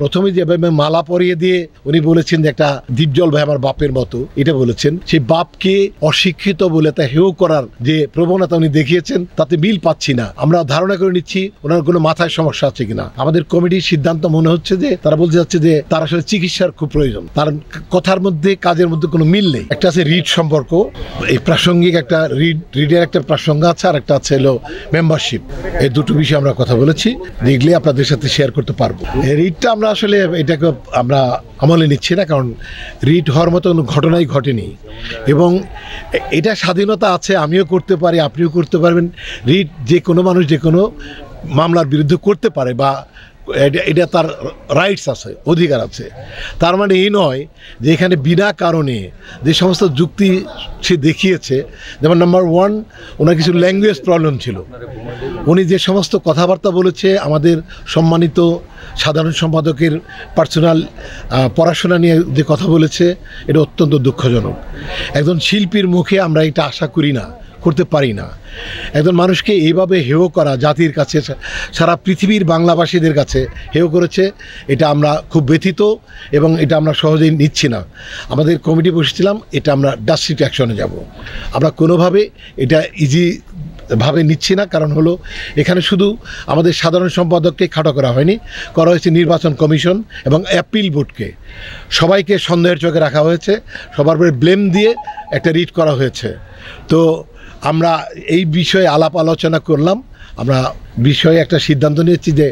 প্রথমে যেভাবে মালা পরিয়ে দিয়ে উনি বলেছেন যে একটা দিজ্জল ভাই আমার বাপের মতো এটা বলেছেন সেই বাপকে অশিক্ষিত বলে তা হেউ করার যে প্রবণতা উনি দেখিয়েছেন তাতে মিল পাচ্ছি না আমরা ধারণা করে নিচ্ছি ওনার কোনো মাথায় সমস্যা আছে কিনা আমাদের কমিটির সিদ্ধান্ত মনে হচ্ছে যে তারা বলতে যাচ্ছে যে তার আসলে চিকিৎসার খুব প্রয়োজন তার কথার মধ্যে কাজের মধ্যে কোনো মিল নেই একটা আছে রিড সম্পর্ক এই প্রাসঙ্গিক একটা রিড রিডের একটা প্রাসঙ্গ আছে আর একটা আছে হলো মেম্বারশিপ এই দুটো বিষয়ে আমরা কথা বলেছি দেখলে আপনাদের সাথে শেয়ার করতে পারবো রিডটা আমরা আসলে এটাকে আমরা আমলে নিচ্ছি না কারণ রিট হওয়ার মতো কোনো ঘটনাই ঘটেনি এবং এটা স্বাধীনতা আছে আমিও করতে পারি আপনিও করতে পারবেন রিট যে কোনো মানুষ যে কোনো মামলার বিরুদ্ধে করতে পারে বা এটা তার রাইটস আছে অধিকার আছে তার মানে এই নয় যে এখানে বিনা কারণে যে সমস্ত যুক্তি সে দেখিয়েছে যেমন নাম্বার ওয়ান ওনার কিছু ল্যাঙ্গুয়েজ প্রবলেম ছিল উনি যে সমস্ত কথাবার্তা বলেছে আমাদের সম্মানিত সাধারণ সম্পাদকের পার্সোনাল পড়াশোনা নিয়ে যে কথা বলেছে এটা অত্যন্ত দুঃখজনক একজন শিল্পীর মুখে আমরা এটা আশা করি না করতে পারি না একজন মানুষকে এইভাবে হেয় করা জাতির কাছে সারা পৃথিবীর বাংলাভাষীদের কাছে হেয় করেছে এটা আমরা খুব ব্যথিত এবং এটা আমরা সহজেই নিচ্ছি না আমাদের কমিটি বসেছিলাম এটা আমরা ডাস্ট্রিক্ট অ্যাকশনে যাব আমরা কোনোভাবে এটা ইজি ভাবে নিচ্ছি না কারণ হলো এখানে শুধু আমাদের সাধারণ সম্পাদককে খাটো করা হয়নি করা হয়েছে নির্বাচন কমিশন এবং অ্যাপিল বোর্ডকে সবাইকে সন্দেহের চোখে রাখা হয়েছে সবার উপরে ব্লেম দিয়ে একটা রিট করা হয়েছে তো আমরা এই বিষয়ে আলাপ আলোচনা করলাম আমরা বিষয়ে একটা সিদ্ধান্ত নিয়েছি যে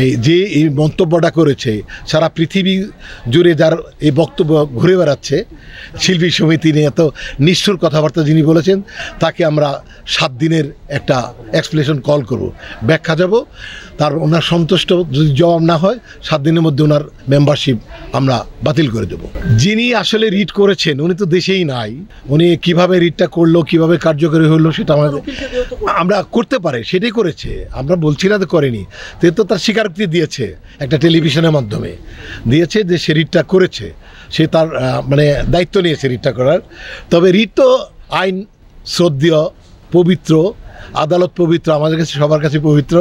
এই যে এই মন্তব্যটা করেছে সারা পৃথিবী জুড়ে যার এই বক্তব্য ঘুরে বেড়াচ্ছে শিল্পী সমিতি নিয়ে এত নিষ্ঠুর কথাবার্তা যিনি বলেছেন তাকে আমরা সাত দিনের একটা এক্সপ্লেশন কল করব ব্যাখ্যা যাব তার ওনার সন্তুষ্ট যদি জবাব না হয় সাত দিনের মধ্যে ওনার মেম্বারশিপ আমরা বাতিল করে দেব যিনি আসলে রিড করেছেন উনি তো দেশেই নাই উনি কিভাবে রিডটা করলো কিভাবে কার্যকরী হলো সেটা আমাদের আমরা করতে পারে সেটাই করেছে আমরা বলছি না তো করেনি তো তো তার স্বীকারোক্তি দিয়েছে একটা টেলিভিশনের মাধ্যমে দিয়েছে যে সে রিটটা করেছে সে তার মানে দায়িত্ব নিয়েছে রিটটা করার তবে রিট তো আইন শ্রদ্ধীয় পবিত্র আদালত পবিত্র আমাদের কাছে সবার কাছে পবিত্র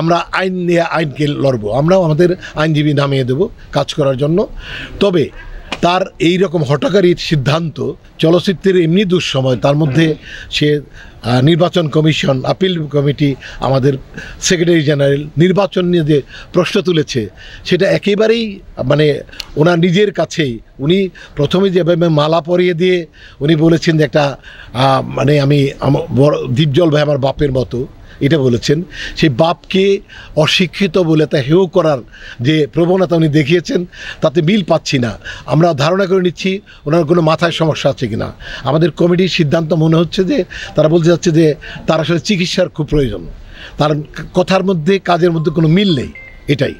আমরা আইন নিয়ে আইনকে লড়বো আমরাও আমাদের আইনজীবী নামিয়ে দেব কাজ করার জন্য তবে তার এই রকম হটকারী সিদ্ধান্ত চলচ্চিত্রের এমনি দুঃসময় তার মধ্যে সে নির্বাচন কমিশন আপিল কমিটি আমাদের সেক্রেটারি জেনারেল নির্বাচন নিয়ে যে প্রশ্ন তুলেছে সেটা একেবারেই মানে ওনার নিজের কাছেই উনি প্রথমে যেভাবে মালা পরিয়ে দিয়ে উনি বলেছেন যে একটা মানে আমি বড় দ্বীপজল ভাই আমার বাপের মতো এটা বলেছেন সেই বাপকে অশিক্ষিত বলে তা হেউ করার যে প্রবণতা উনি দেখিয়েছেন তাতে মিল পাচ্ছি না আমরা ধারণা করে নিচ্ছি ওনার কোনো মাথায় সমস্যা আছে কিনা আমাদের কমিটির সিদ্ধান্ত মনে হচ্ছে যে তারা বলতে যাচ্ছে যে তার আসলে চিকিৎসার খুব প্রয়োজন তার কথার মধ্যে কাজের মধ্যে কোনো মিল নেই এটাই